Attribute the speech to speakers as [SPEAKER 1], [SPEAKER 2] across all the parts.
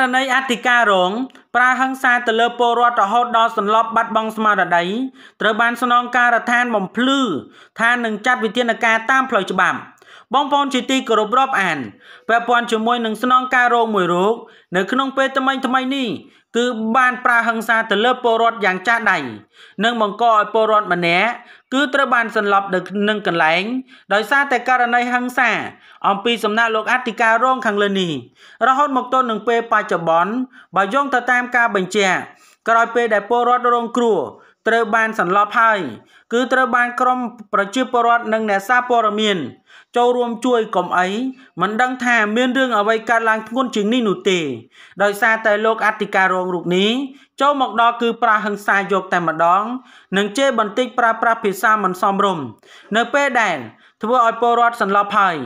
[SPEAKER 1] ករណីអធិការរងប្រើហិង្សាទៅលើពលរដ្ឋរហូតដល់សន្លប់បាត់បង់ស្មារតីត្រូវបានស្នងការដ្ឋានបំភ្លឺថានឹងចាត់វិធានការតាមផ្លូវច្បាប់។បងប្អូនជាទីគោរពរាប់អានពាក់ព័ន្ធជាមួយនឹងស្នងការរោគមួយរោគនៅក្នុងពេលថ្មីថ្មីនេះគឺបានប្រើហិង្សាទៅលើពលរដ្ឋយ៉ាងចាស់ដៃ និងបង្កឲ្យពលរដ្ឋម្នាក់គឺត្រូវបានសន្លប់នៅនឹងកន្លែង ដោយសារតែករណីហិង្សា អំពីសំណាក់លោកអធិការរងខាងលើនេះរហូតមកទល់នឹងពេលបច្ចុប្បន្នបើយោងទៅតាមការបញ្ជាក់ក្រោយពេលដែលពលរដ្ឋរងគ្រោះត្រូវបានសន្លប់ហើយគឺត្រូវបានក្រមប្រជាពលរដ្ឋនិងអ្នកសារព័ត៌មាន ចូលរួមជួយកុំអីមិនដឹងថាមានរឿងអ្វីកើតឡើងធ្ងន់ជាងនេះនោះទេដោយសារតែលោកអធិការរងរូបនេះចូលមកដល់គឺ ប្រាហឹង្សាយក តែម្ដង និងជេរបន្តិចប្រើប្រាស់ភាសាមិនសមរម្យនៅពេលដែលធ្វើឲ្យពលរដ្ឋសន្លប់ហើយ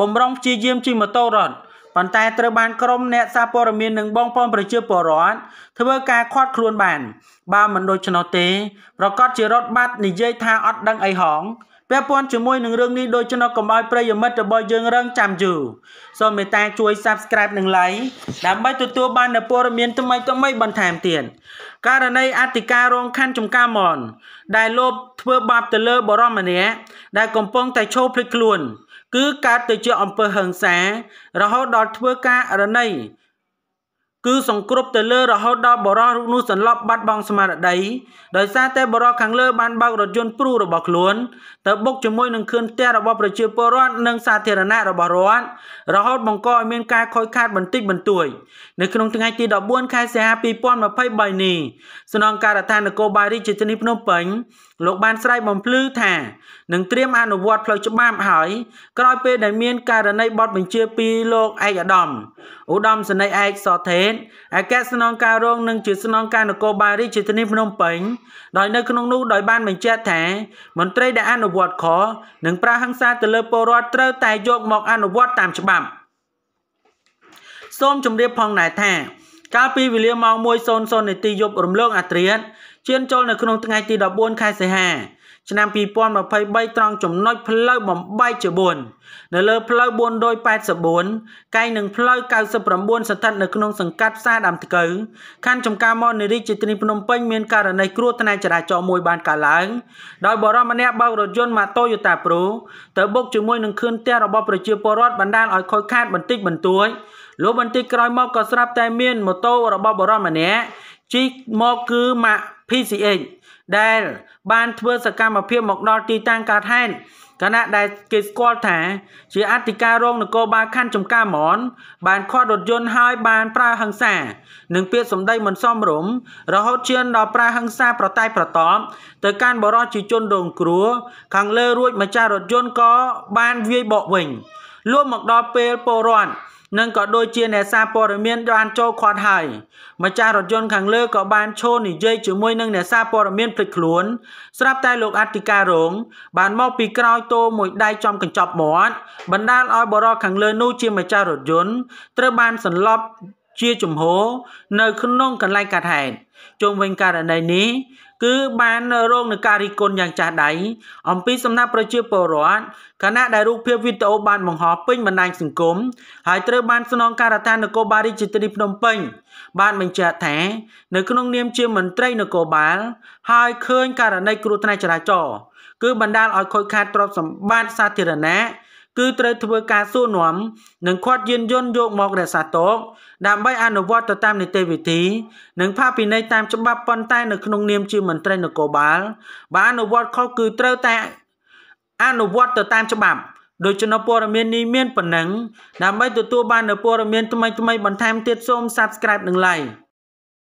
[SPEAKER 1] បំរុងព្យាយាមជិះម៉ូតូរត់ប៉ុន្តែត្រូវបានក្រុម អ្នកសារព័ត៌មាននិងបងប្អូនប្រជាពលរដ្ឋធ្វើការខាត់ខ្លួនបាន បើមិនដូច្នោះទេ ប្រកាសជារដ្ឋបាត់និយាយថាអត់ដឹងអីហងពាក់ព័ន្ធជាមួយនឹងរឿងនេះដូច្នោះកុំឲ្យប្រិយមិត្តរបស់យើងរងចាំយូរសូមមេត្តា ជួយ Subscribe និង Like ដើម្បីទទួលបាននូវព័ត៌មានថ្មីៗបន្ថែមទៀតករណីអធិការរងខណ្ឌចំការមន ដែលលោបធ្វើបាបទៅលើបរមម្នាក់ដែលកំពុងតែឈោភ្លេចខ្លួនគឺកើតទៅជាអំពើហិង្សា រហូតដល់ធ្វើការរណីគឺសង្គ្រប់ទៅលើរហូតដល់បរោះរូបនោះសន្លប់បាត់បង់ស្មារតីដោយសារតែបរោះខាងលើបានបើករថយន្តព្រុសរបស់ខ្លួនទៅបុកជាមួយនឹងខឿនផ្ទះរបស់ប្រជាពលរដ្ឋនិងសាធារណៈរបស់រដ្ឋរហូតបង្កឲ្យមានការខូចខាតបន្តិចបន្តួចនៅក្នុងថ្ងៃទី14ខែសីហា2023នេះស្នងការដ្ឋាននគរបាលរាជធានីភ្នំពេញ លោកបានស្រែកបំភ្លឺថា នឹងត្រៀមអនុវត្តផ្លូវច្បាប់ហើយ ក្រោយពេលដែលមានករណីបទបញ្ជាពីលោកឯកឧត្តមឧត្តមសេនីយ៍ឯកសថេនជាតិឯកស្នងការរងនឹងជាស្នងការនគរបាលរាជធានីភ្នំពេញដោយនៅក្នុងនោះដោយបានបញ្ជាក់ថាមន្ត្រីដែលអនុវត្តខុសនិងប្រើហិង្សាទៅលើពលរដ្ឋត្រូវតែយកមកអនុវត្តតាមច្បាប់សូមជម្រាបផងដែរថា កាលពីវេលាម៉ោង1:00នាទីយប់រំលងអាត្រៀតជឿនចូលនៅក្នុងថ្ងៃទី14ខែសីហាឆ្នាំ2023ត្រង់ចំណុចផ្លូវបំបែកជា4នៅលើ ផ្លូវ484កែងនឹងផ្លូវ99ស្ថិតនៅក្នុងសង្កាត់ផ្សារដើមថ្កូវខណ្ឌចំការមនរីជាទីភ្នំពេញមានករណីគ្រោះថ្នាក់ចរាចរណ៍មួយបានកើតឡើងដោយបរិមម្នាក់បើករថយន្តម៉ាតូយូតាប្រូទៅបុកជាមួយនឹងខឿនផ្ទះរបស់ប្រជាពលរដ្ឋបណ្ដាលឲ្យខូចខាតបន្តិចបន្តួចលោកបន្តិចក្រោយមកក៏ស្រាប់តែមានម៉ូតូរបស់បរិមម្នាក់ជីកមកគឺម៉ាក់ PCH ដែល បាន ធ្វើសកម្មភាពមកដល់ទីតាំងកើតហេតុគណៈដែលគេស្គាល់ថាជាអធិការរងនគរបាលខណ្ឌចំការមន បានខាត់រថយន្តហើយបានប្រើហិង្សានិង ពាក្យសម្ដីមិនសមរម្យរហូតឈាន ដល់ប្រើហិង្សាប្រតែប្រតបទៅកាន់បរិសុទ្ធជាជនរងគ្រោះខាងលើរួចម្ចាស់រថយន្តក៏បានវាយបកវិញលុះមកដល់ពេលពលរដ្ឋនិងក៏ដូចជាអ្នកសារព័ត៌មានបានចូលខាត់ហើយម្ចាស់រថយន្តខាងលើក៏បានឈរនិយាយជាមួយនឹងអ្នកសារព័ត៌មានភ្លេចខ្លួនស្រាប់តែលោកអធិការរង បានមកពីក្រោយតោមួយដៃចំកញ្ចប់មាត់បណ្ដាលឲ្យបរិវខាងលើនោះជាម្ចាស់រថយន្តត្រូវបានសន្លប់ជាជំហរនៅក្នុងកន្លែងកាត់ហេតុជុំវិញករណីនេះគឺបានរងនឹងការរិះគន់យ៉ាងចាស់ដៃអំពីសំណាក់ប្រជាពលរដ្ឋគណៈដែលរូបភាពវីដេអូបានបង្ហោះពេញបណ្ដាញសង្គមហើយត្រូវបានស្នងការដ្ឋាននគរបាលរាជធានីភ្នំពេញ បានបញ្ជាក់ថានៅក្នុងនាមជាមន្ត្រីនគរបាលហើយឃើញ ករណីគ្រោះថ្នាក់ចរាចរណ៍គឺ បណ្ដាលឲ្យខូចខាតទ្រព្យសម្បត្តិសាធារណៈគឺត្រូវធ្វើការសួរនាំនិងខាត់យានយន្តយកមករក្សាទុកដើម្បី អនុវត្តទៅតាមនីតិវិធីនិង ផាពិន័យតាមច្បាប់ប៉ុន្តែនៅក្នុងនាមជាមន្ត្រីនគរបាលបើអនុវត្តខុសគឺត្រូវតែអនុវត្តទៅតាម ច្បាប់ដូច្នោះព័ត៌មាននេះមានប៉ុណ្ណឹងដើម្បីទទួលបាននូវព័ត៌មានថ្មីៗបន្ថែមទៀតសូម Subscribe និង Like